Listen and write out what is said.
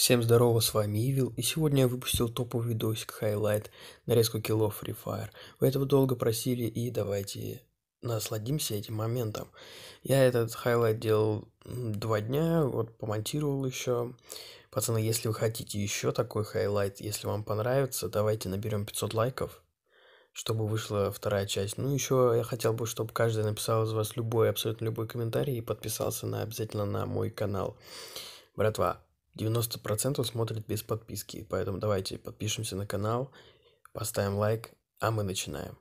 Всем здорово, с вами Ивил, и сегодня я выпустил топовый видосик хайлайт нарезку киллов Free Fire. Вы этого долго просили, и давайте насладимся этим моментом. Я этот хайлайт делал два дня, вот помонтировал еще. Пацаны, если вы хотите еще такой хайлайт, если вам понравится, давайте наберем 500 лайков, чтобы вышла вторая часть. Ну, еще я хотел бы, чтобы каждый написал из вас любой, абсолютно любой комментарий и подписался на, обязательно на мой канал. Братва, 90% смотрит без подписки, поэтому давайте подпишемся на канал, поставим лайк, а мы начинаем.